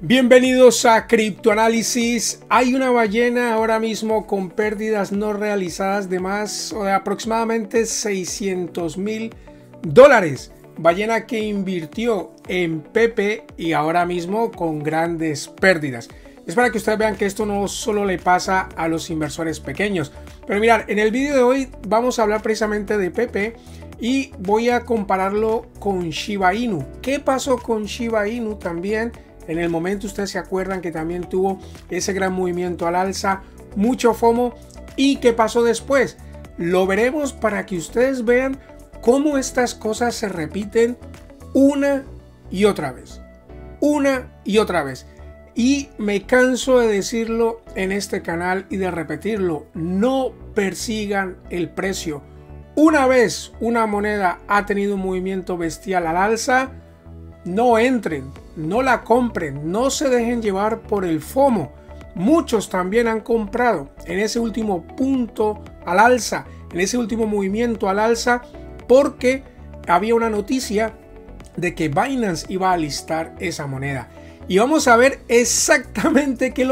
Bienvenidos a Criptoanálisis. Hay una ballena ahora mismo con pérdidas no realizadas de más o de aproximadamente 600 mil dólares. Ballena que invirtió en Pepe y ahora mismo con grandes pérdidas. Es para que ustedes vean que esto no solo le pasa a los inversores pequeños. Pero mirar, en el vídeo de hoy vamos a hablar precisamente de Pepe y voy a compararlo con Shiba Inu. ¿Qué pasó con Shiba Inu también? En el momento ustedes se acuerdan que también tuvo ese gran movimiento al alza, mucho FOMO. ¿Y qué pasó después? Lo veremos para que ustedes vean cómo estas cosas se repiten una y otra vez. Una y otra vez. Y me canso de decirlo en este canal y de repetirlo, no persigan el precio. Una vez una moneda ha tenido un movimiento bestial al alza, no entren, no la compren, no se dejen llevar por el FOMO. Muchos también han comprado en ese último punto al alza, en ese último movimiento al alza, porque había una noticia de que Binance iba a listar esa moneda. Y vamos a ver exactamente qué,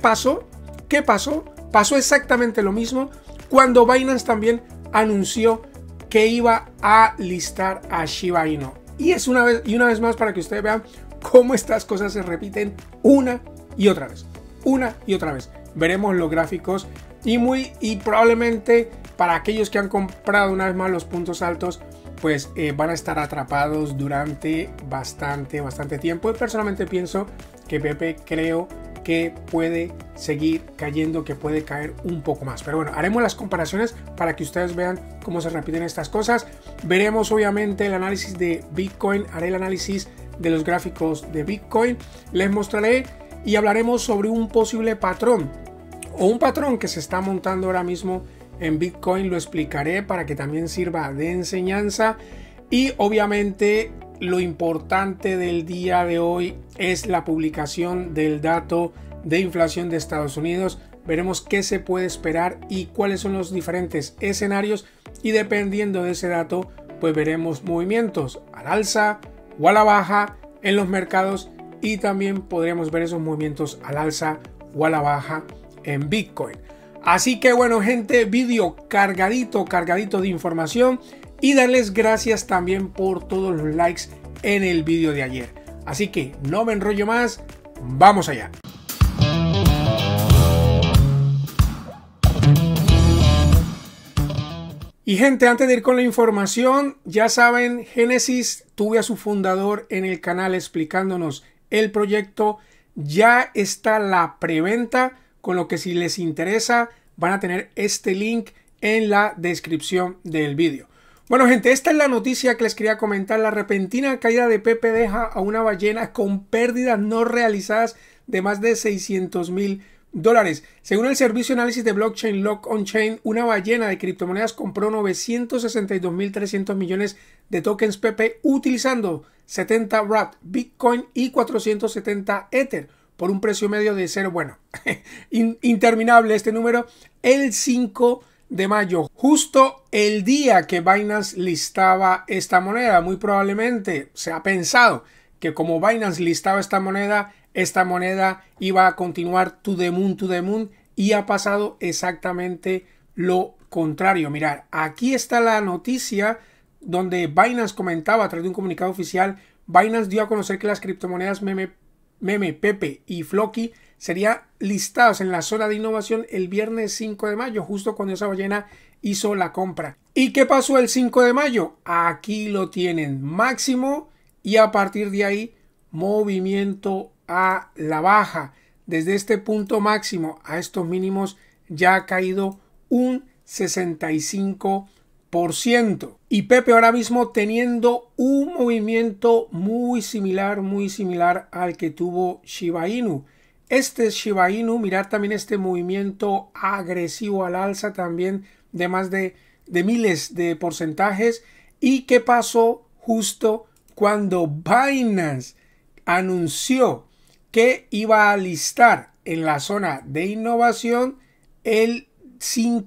pasó. ¿Qué pasó? Pasó exactamente lo mismo cuando Binance también anunció que iba a listar a Shiba Inu. Y es una vez, y una vez más para que ustedes vean cómo estas cosas se repiten una y otra vez. Una y otra vez. Veremos los gráficos y muy y probablemente para aquellos que han comprado una vez más los puntos altos pues eh, van a estar atrapados durante bastante bastante tiempo y personalmente pienso que Pepe creo que puede seguir cayendo, que puede caer un poco más. Pero bueno, haremos las comparaciones para que ustedes vean cómo se repiten estas cosas. Veremos obviamente el análisis de Bitcoin, haré el análisis de los gráficos de Bitcoin, les mostraré y hablaremos sobre un posible patrón o un patrón que se está montando ahora mismo en Bitcoin. Lo explicaré para que también sirva de enseñanza y obviamente lo importante del día de hoy es la publicación del dato de inflación de Estados Unidos. Veremos qué se puede esperar y cuáles son los diferentes escenarios y dependiendo de ese dato pues veremos movimientos al alza, o a la baja en los mercados y también podríamos ver esos movimientos al alza o a la baja en Bitcoin. Así que bueno gente, vídeo cargadito, cargadito de información y darles gracias también por todos los likes en el vídeo de ayer. Así que no me enrollo más, vamos allá. Y gente, antes de ir con la información, ya saben, Génesis tuve a su fundador en el canal explicándonos el proyecto. Ya está la preventa, con lo que si les interesa van a tener este link en la descripción del vídeo. Bueno gente, esta es la noticia que les quería comentar. La repentina caída de Pepe deja a una ballena con pérdidas no realizadas de más de 600 mil dólares. Según el servicio de análisis de blockchain Lock on Chain, una ballena de criptomonedas compró 962.300 millones de tokens PP utilizando 70 RAT, Bitcoin y 470 Ether por un precio medio de cero. Bueno, interminable este número. El 5 de mayo, justo el día que Binance listaba esta moneda, muy probablemente se ha pensado que como Binance listaba esta moneda, esta moneda iba a continuar to the moon, to the moon y ha pasado exactamente lo contrario. Mirar, aquí está la noticia donde Binance comentaba a través de un comunicado oficial, Binance dio a conocer que las criptomonedas meme, Pepe y Floki serían listadas en la zona de innovación el viernes 5 de mayo, justo cuando esa ballena hizo la compra. ¿Y qué pasó el 5 de mayo? Aquí lo tienen máximo y a partir de ahí movimiento a la baja. Desde este punto máximo a estos mínimos ya ha caído un 65%. Y Pepe ahora mismo teniendo un movimiento muy similar, muy similar al que tuvo Shiba Inu. Este Shiba Inu, mirar también este movimiento agresivo al alza también de más de, de miles de porcentajes. ¿Y qué pasó justo cuando Binance anunció que iba a listar en la zona de innovación el,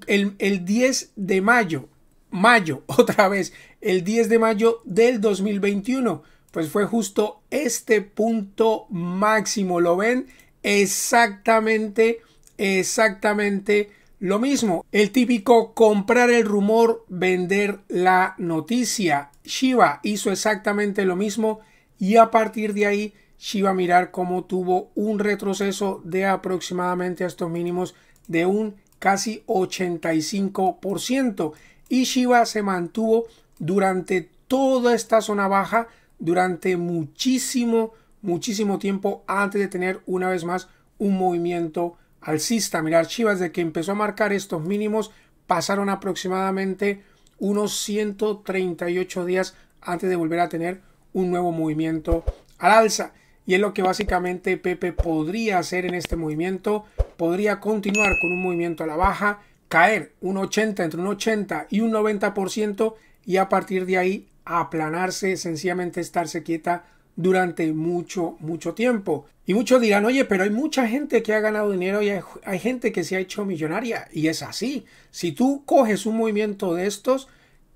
el, 10 de mayo, mayo otra vez, el 10 de mayo del 2021. Pues fue justo este punto máximo, lo ven exactamente, exactamente lo mismo. El típico comprar el rumor, vender la noticia. Shiva hizo exactamente lo mismo y a partir de ahí Shiba mirar cómo tuvo un retroceso de aproximadamente a estos mínimos de un casi 85% y Shiba se mantuvo durante toda esta zona baja durante muchísimo muchísimo tiempo antes de tener una vez más un movimiento alcista. Mirar Shiba desde que empezó a marcar estos mínimos pasaron aproximadamente unos 138 días antes de volver a tener un nuevo movimiento al alza. Y es lo que básicamente Pepe podría hacer en este movimiento. Podría continuar con un movimiento a la baja, caer un 80 entre un 80 y un 90% y a partir de ahí aplanarse, sencillamente estarse quieta durante mucho, mucho tiempo. Y muchos dirán, oye, pero hay mucha gente que ha ganado dinero y hay, hay gente que se ha hecho millonaria. Y es así. Si tú coges un movimiento de estos,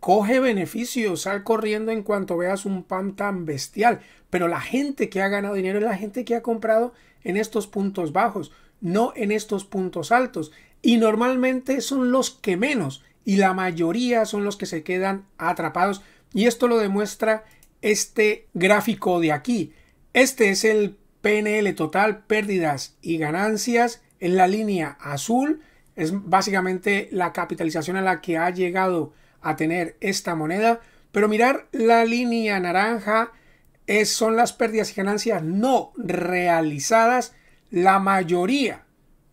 coge beneficios, sal corriendo en cuanto veas un pan tan bestial. Pero la gente que ha ganado dinero es la gente que ha comprado en estos puntos bajos, no en estos puntos altos. Y normalmente son los que menos, y la mayoría son los que se quedan atrapados. Y esto lo demuestra este gráfico de aquí. Este es el PNL total, pérdidas y ganancias en la línea azul. Es básicamente la capitalización a la que ha llegado a tener esta moneda. Pero mirar la línea naranja es, son las pérdidas y ganancias no realizadas. La mayoría,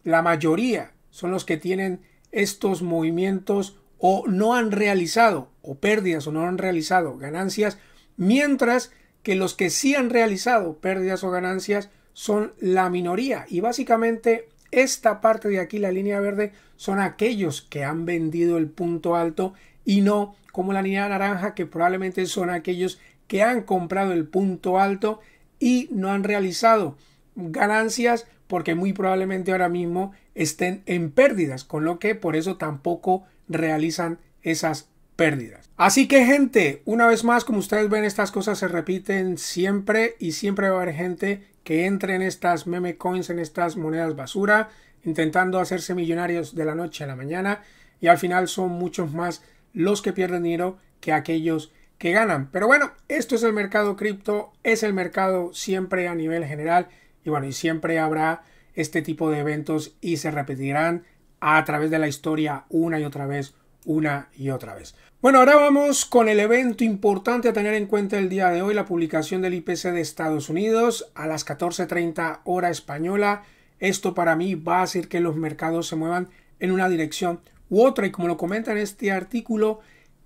la mayoría son los que tienen estos movimientos o no han realizado o pérdidas o no han realizado ganancias, mientras que los que sí han realizado pérdidas o ganancias son la minoría y básicamente esta parte de aquí, la línea verde, son aquellos que han vendido el punto alto y no como la niña naranja que probablemente son aquellos que han comprado el punto alto y no han realizado ganancias porque muy probablemente ahora mismo estén en pérdidas, con lo que por eso tampoco realizan esas pérdidas. Así que gente, una vez más, como ustedes ven, estas cosas se repiten siempre y siempre va a haber gente que entre en estas meme coins, en estas monedas basura, intentando hacerse millonarios de la noche a la mañana y al final son muchos más los que pierden dinero que aquellos que ganan. Pero bueno, esto es el mercado cripto, es el mercado siempre a nivel general y bueno, y siempre habrá este tipo de eventos y se repetirán a través de la historia una y otra vez, una y otra vez. Bueno, ahora vamos con el evento importante a tener en cuenta el día de hoy, la publicación del IPC de Estados Unidos a las 14.30 hora española. Esto para mí va a hacer que los mercados se muevan en una dirección otra. Y como lo comenta en este artículo,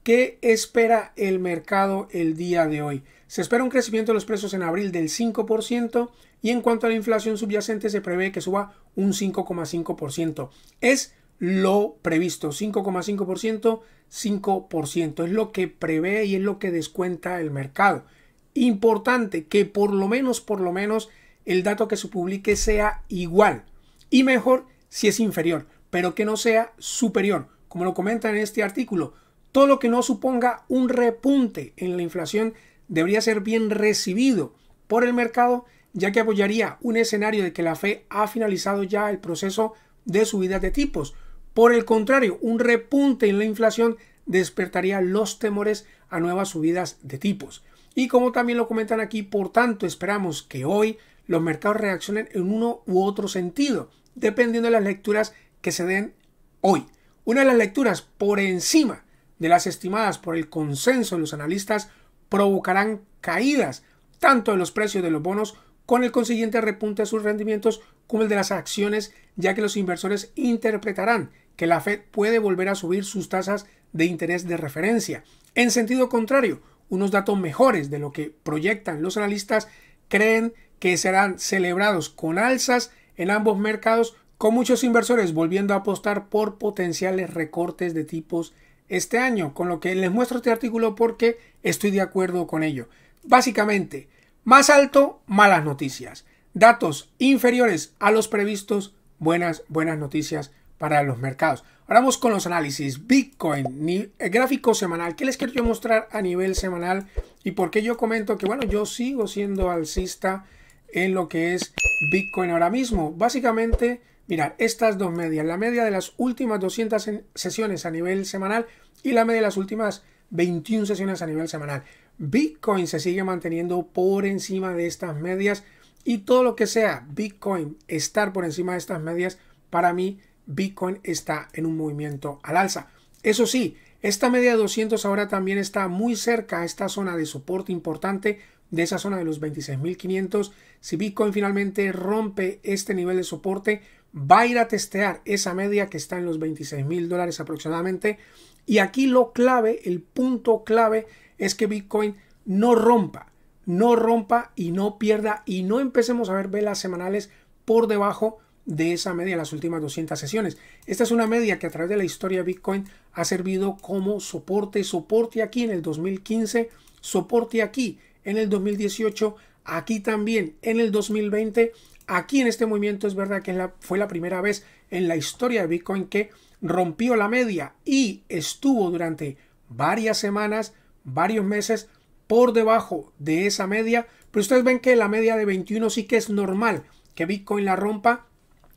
¿qué espera el mercado el día de hoy? Se espera un crecimiento de los precios en abril del 5% y en cuanto a la inflación subyacente se prevé que suba un 5,5%. Es lo previsto, 5,5%, 5%. Es lo que prevé y es lo que descuenta el mercado. Importante que por lo menos, por lo menos, el dato que se publique sea igual y mejor si es inferior pero que no sea superior, como lo comentan en este artículo. Todo lo que no suponga un repunte en la inflación debería ser bien recibido por el mercado, ya que apoyaría un escenario de que la FE ha finalizado ya el proceso de subidas de tipos. Por el contrario, un repunte en la inflación despertaría los temores a nuevas subidas de tipos. Y como también lo comentan aquí, por tanto esperamos que hoy los mercados reaccionen en uno u otro sentido, dependiendo de las lecturas que se den hoy. Una de las lecturas por encima de las estimadas por el consenso de los analistas provocarán caídas tanto en los precios de los bonos con el consiguiente repunte de sus rendimientos como el de las acciones, ya que los inversores interpretarán que la Fed puede volver a subir sus tasas de interés de referencia. En sentido contrario, unos datos mejores de lo que proyectan los analistas creen que serán celebrados con alzas en ambos mercados con muchos inversores volviendo a apostar por potenciales recortes de tipos este año, con lo que les muestro este artículo porque estoy de acuerdo con ello. Básicamente, más alto, malas noticias. Datos inferiores a los previstos, buenas, buenas noticias para los mercados. Ahora vamos con los análisis. Bitcoin, eh, gráfico semanal. ¿Qué les quiero mostrar a nivel semanal? Y por qué yo comento que, bueno, yo sigo siendo alcista en lo que es Bitcoin ahora mismo. Básicamente, Mirad, estas dos medias, la media de las últimas 200 sesiones a nivel semanal y la media de las últimas 21 sesiones a nivel semanal. Bitcoin se sigue manteniendo por encima de estas medias y todo lo que sea Bitcoin estar por encima de estas medias, para mí Bitcoin está en un movimiento al alza. Eso sí, esta media de 200 ahora también está muy cerca a esta zona de soporte importante de esa zona de los 26.500. Si Bitcoin finalmente rompe este nivel de soporte, va a ir a testear esa media que está en los 26 mil dólares aproximadamente. Y aquí lo clave, el punto clave es que Bitcoin no rompa, no rompa y no pierda y no empecemos a ver velas semanales por debajo de esa media en las últimas 200 sesiones. Esta es una media que a través de la historia de Bitcoin ha servido como soporte, soporte aquí en el 2015, soporte aquí en el 2018, aquí también en el 2020 Aquí en este movimiento es verdad que fue la primera vez en la historia de Bitcoin que rompió la media y estuvo durante varias semanas, varios meses por debajo de esa media. Pero ustedes ven que la media de 21 sí que es normal que Bitcoin la rompa.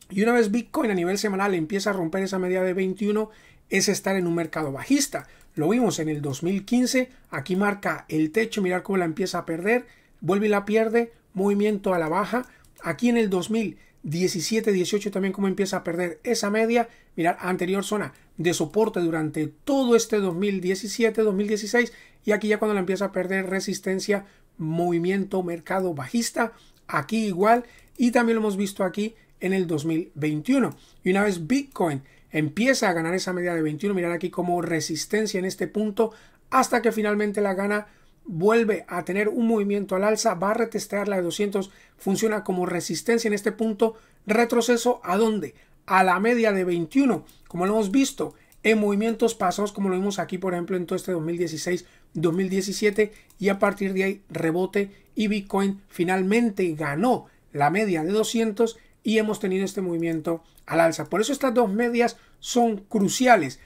Y una vez Bitcoin a nivel semanal empieza a romper esa media de 21, es estar en un mercado bajista. Lo vimos en el 2015, aquí marca el techo, mirar cómo la empieza a perder, vuelve y la pierde, movimiento a la baja, Aquí en el 2017-18 también como empieza a perder esa media, mirar anterior zona de soporte durante todo este 2017-2016 y aquí ya cuando la empieza a perder resistencia, movimiento, mercado bajista, aquí igual y también lo hemos visto aquí en el 2021. Y una vez Bitcoin empieza a ganar esa media de 21, mirar aquí como resistencia en este punto hasta que finalmente la gana vuelve a tener un movimiento al alza, va a retestear la de 200, funciona como resistencia en este punto, retroceso a dónde? A la media de 21, como lo hemos visto en movimientos pasados, como lo vimos aquí, por ejemplo, en todo este 2016-2017, y a partir de ahí rebote y Bitcoin finalmente ganó la media de 200 y hemos tenido este movimiento al alza. Por eso estas dos medias son cruciales.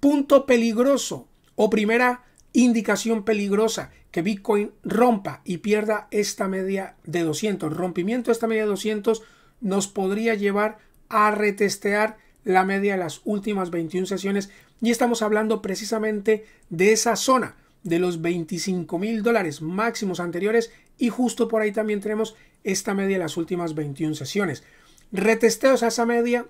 Punto peligroso o primera indicación peligrosa que Bitcoin rompa y pierda esta media de 200. Rompimiento de esta media de 200 nos podría llevar a retestear la media de las últimas 21 sesiones y estamos hablando precisamente de esa zona de los 25 mil dólares máximos anteriores y justo por ahí también tenemos esta media de las últimas 21 sesiones. Retesteos a esa media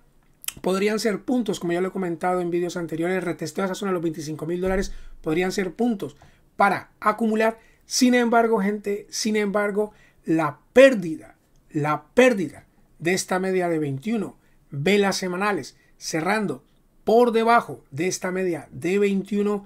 podrían ser puntos, como ya lo he comentado en vídeos anteriores, retesteo a esa zona de los 25 mil dólares, podrían ser puntos para acumular. Sin embargo, gente, sin embargo, la pérdida, la pérdida de esta media de 21 velas semanales cerrando por debajo de esta media de 21,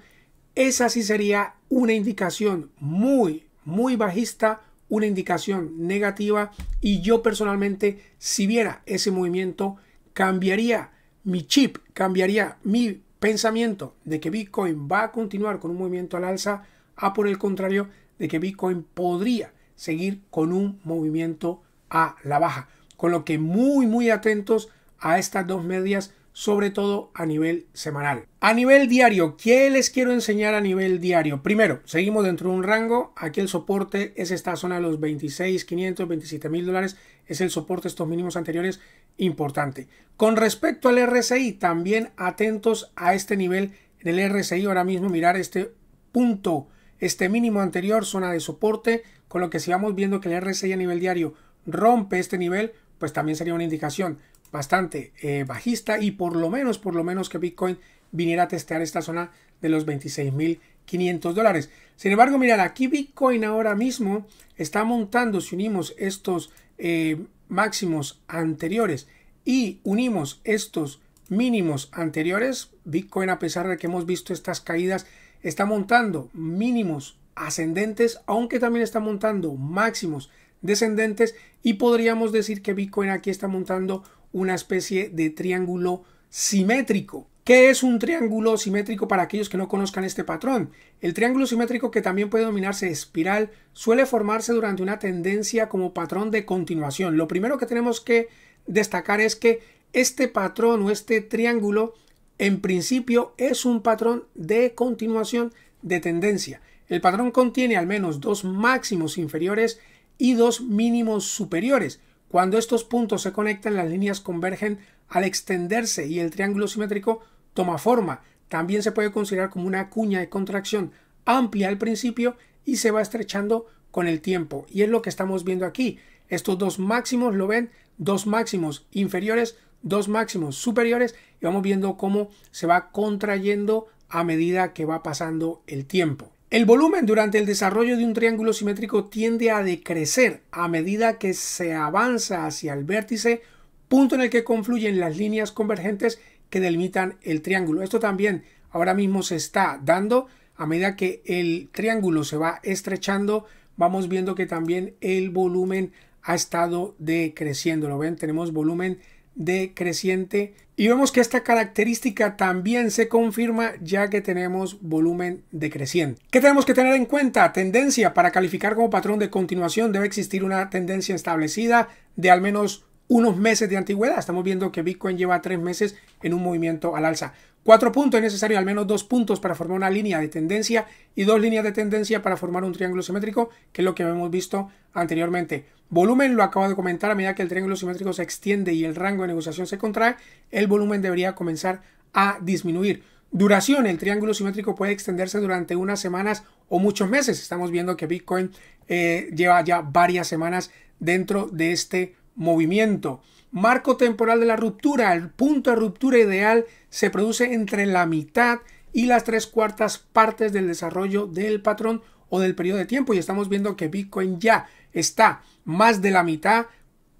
esa sí sería una indicación muy, muy bajista, una indicación negativa y yo personalmente, si viera ese movimiento, cambiaría mi chip, cambiaría mi pensamiento de que Bitcoin va a continuar con un movimiento al alza a por el contrario de que Bitcoin podría seguir con un movimiento a la baja. Con lo que muy muy atentos a estas dos medias, sobre todo a nivel semanal. A nivel diario, ¿qué les quiero enseñar a nivel diario? Primero, seguimos dentro de un rango. Aquí el soporte es esta zona de los 26, 500, mil dólares. Es el soporte estos mínimos anteriores importante. Con respecto al RSI, también atentos a este nivel en el RSI. Ahora mismo mirar este punto, este mínimo anterior, zona de soporte, con lo que si vamos viendo que el RSI a nivel diario rompe este nivel, pues también sería una indicación bastante eh, bajista y por lo menos, por lo menos que Bitcoin viniera a testear esta zona de los 26.500 dólares. Sin embargo, mirar aquí Bitcoin ahora mismo está montando, si unimos estos... Eh, máximos anteriores y unimos estos mínimos anteriores, Bitcoin a pesar de que hemos visto estas caídas, está montando mínimos ascendentes, aunque también está montando máximos descendentes y podríamos decir que Bitcoin aquí está montando una especie de triángulo simétrico. ¿Qué es un triángulo simétrico para aquellos que no conozcan este patrón? El triángulo simétrico, que también puede denominarse espiral, suele formarse durante una tendencia como patrón de continuación. Lo primero que tenemos que destacar es que este patrón o este triángulo, en principio, es un patrón de continuación de tendencia. El patrón contiene al menos dos máximos inferiores y dos mínimos superiores. Cuando estos puntos se conectan, las líneas convergen al extenderse y el triángulo simétrico toma forma. También se puede considerar como una cuña de contracción amplia al principio y se va estrechando con el tiempo. Y es lo que estamos viendo aquí. Estos dos máximos lo ven, dos máximos inferiores, dos máximos superiores y vamos viendo cómo se va contrayendo a medida que va pasando el tiempo. El volumen durante el desarrollo de un triángulo simétrico tiende a decrecer a medida que se avanza hacia el vértice punto en el que confluyen las líneas convergentes que delimitan el triángulo. Esto también ahora mismo se está dando a medida que el triángulo se va estrechando, vamos viendo que también el volumen ha estado decreciendo. ¿Lo ven? Tenemos volumen decreciente y vemos que esta característica también se confirma ya que tenemos volumen decreciente. ¿Qué tenemos que tener en cuenta? Tendencia. Para calificar como patrón de continuación debe existir una tendencia establecida de al menos unos meses de antigüedad. Estamos viendo que Bitcoin lleva tres meses en un movimiento al alza. Cuatro puntos es necesario, al menos dos puntos para formar una línea de tendencia y dos líneas de tendencia para formar un triángulo simétrico, que es lo que hemos visto anteriormente. Volumen, lo acabo de comentar, a medida que el triángulo simétrico se extiende y el rango de negociación se contrae, el volumen debería comenzar a disminuir. Duración, el triángulo simétrico puede extenderse durante unas semanas o muchos meses. Estamos viendo que Bitcoin eh, lleva ya varias semanas dentro de este movimiento. Marco temporal de la ruptura, el punto de ruptura ideal se produce entre la mitad y las tres cuartas partes del desarrollo del patrón o del periodo de tiempo y estamos viendo que Bitcoin ya está más de la mitad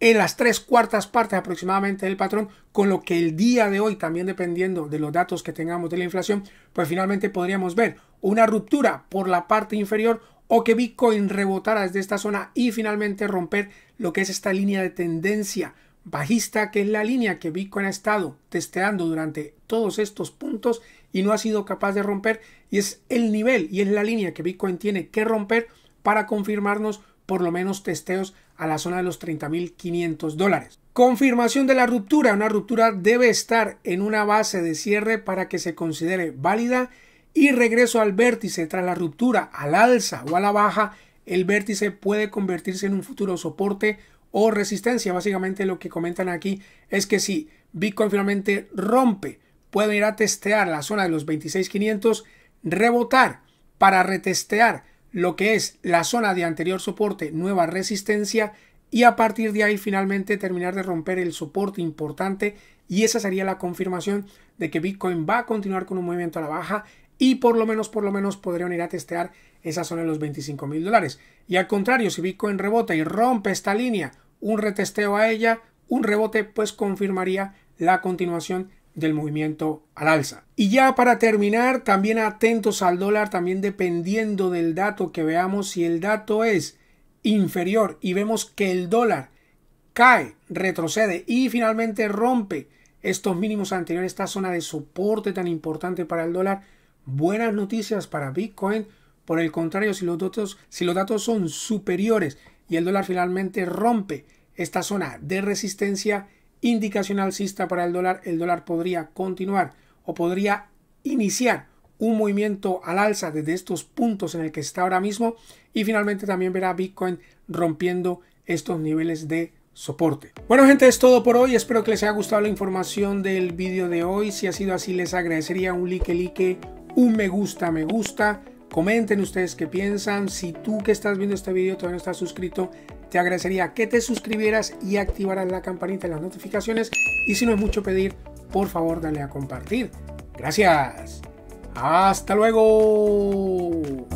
en las tres cuartas partes aproximadamente del patrón, con lo que el día de hoy, también dependiendo de los datos que tengamos de la inflación, pues finalmente podríamos ver una ruptura por la parte inferior o que Bitcoin rebotara desde esta zona y finalmente romper lo que es esta línea de tendencia bajista, que es la línea que Bitcoin ha estado testeando durante todos estos puntos y no ha sido capaz de romper. Y es el nivel y es la línea que Bitcoin tiene que romper para confirmarnos por lo menos testeos a la zona de los 30.500 dólares. Confirmación de la ruptura. Una ruptura debe estar en una base de cierre para que se considere válida y regreso al vértice tras la ruptura al alza o a la baja, el vértice puede convertirse en un futuro soporte o resistencia. Básicamente lo que comentan aquí es que si Bitcoin finalmente rompe, puede ir a testear la zona de los 26.500, rebotar para retestear lo que es la zona de anterior soporte, nueva resistencia y a partir de ahí finalmente terminar de romper el soporte importante y esa sería la confirmación de que Bitcoin va a continuar con un movimiento a la baja y por lo menos, por lo menos podrían ir a testear esa zona de los 25 mil dólares. Y al contrario, si Bitcoin rebota y rompe esta línea, un retesteo a ella, un rebote, pues confirmaría la continuación del movimiento al alza. Y ya para terminar, también atentos al dólar, también dependiendo del dato que veamos, si el dato es inferior y vemos que el dólar cae, retrocede y finalmente rompe estos mínimos anteriores, esta zona de soporte tan importante para el dólar, buenas noticias para Bitcoin. Por el contrario, si los datos, si los datos son superiores y el dólar finalmente rompe esta zona de resistencia, indicación alcista para el dólar, el dólar podría continuar o podría iniciar un movimiento al alza desde estos puntos en el que está ahora mismo y finalmente también verá Bitcoin rompiendo estos niveles de soporte. Bueno gente, es todo por hoy. Espero que les haya gustado la información del vídeo de hoy. Si ha sido así, les agradecería un like, like, un me gusta, me gusta. Comenten ustedes qué piensan. Si tú que estás viendo este video todavía no estás suscrito, te agradecería que te suscribieras y activaras la campanita de las notificaciones. Y si no es mucho pedir, por favor dale a compartir. Gracias. Hasta luego.